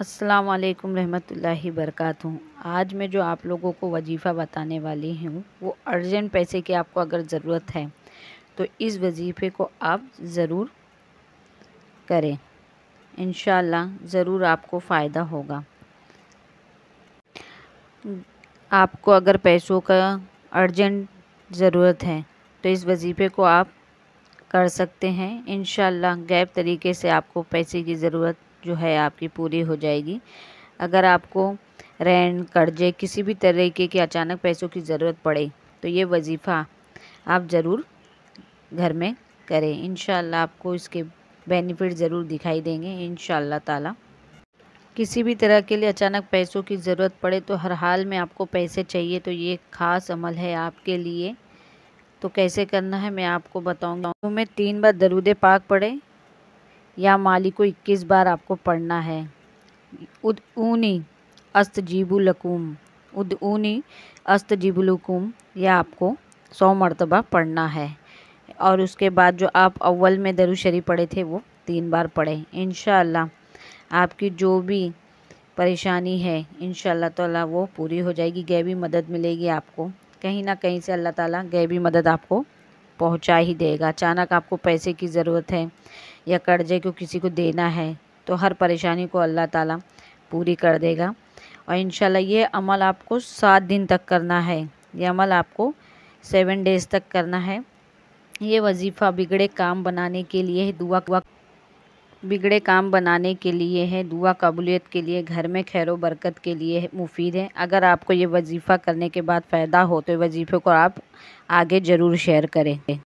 असलकम रही रहमतुल्लाहि वरकatuह आज मैं जो आप लोगों को वजीफ़ा बताने वाली हूँ वो अर्जेंट पैसे की आपको अगर ज़रूरत है तो इस वजीफ़े को आप ज़रूर करें इन ज़रूर आपको फ़ायदा होगा आपको अगर पैसों का अर्जेंट ज़रूरत है तो इस वजीफ़े को आप कर सकते हैं इन गैप तरीके से आपको पैसे की ज़रूरत जो है आपकी पूरी हो जाएगी अगर आपको रेंट कर्जे किसी भी तरीके के अचानक पैसों की ज़रूरत पड़े तो ये वजीफ़ा आप ज़रूर घर में करें इन आपको इसके बेनिफिट ज़रूर दिखाई देंगे इन ताला किसी भी तरह के लिए अचानक पैसों की ज़रूरत पड़े तो हर हाल में आपको पैसे चाहिए तो ये ख़ास अमल है आपके लिए तो कैसे करना है मैं आपको बताऊँगा में तीन बार दरूद पाक पड़े या माली को इक्कीस बार आपको पढ़ना है उद ऊनी अस्त जीबुलकुम उद ऊनी अस्त जीबुलकुम यह आपको सौ मरतबा पढ़ना है और उसके बाद जो आप अव्वल में दरुशरी पढ़े थे वो तीन बार पढ़े इन आपकी जो भी परेशानी है इन तो वो पूरी हो जाएगी गैबी मदद मिलेगी आपको कहीं ना कहीं से अल्लाह ताला गैबी मदद आपको पहुंचा ही देगा अचानक आपको पैसे की ज़रूरत है या कर्जे को किसी को देना है तो हर परेशानी को अल्लाह ताला पूरी कर देगा और इन ये अमल आपको सात दिन तक करना है ये अमल आपको सेवन डेज़ तक करना है ये वजीफ़ा बिगड़े काम बनाने के लिए दुआ वक्त बिगड़े काम बनाने के लिए है दुआ कबूलियत के लिए घर में खैर बरकत के लिए मुफीद है अगर आपको ये वजीफ़ा करने के बाद फ़ायदा हो तो वजीफ़े को आप आगे ज़रूर शेयर करें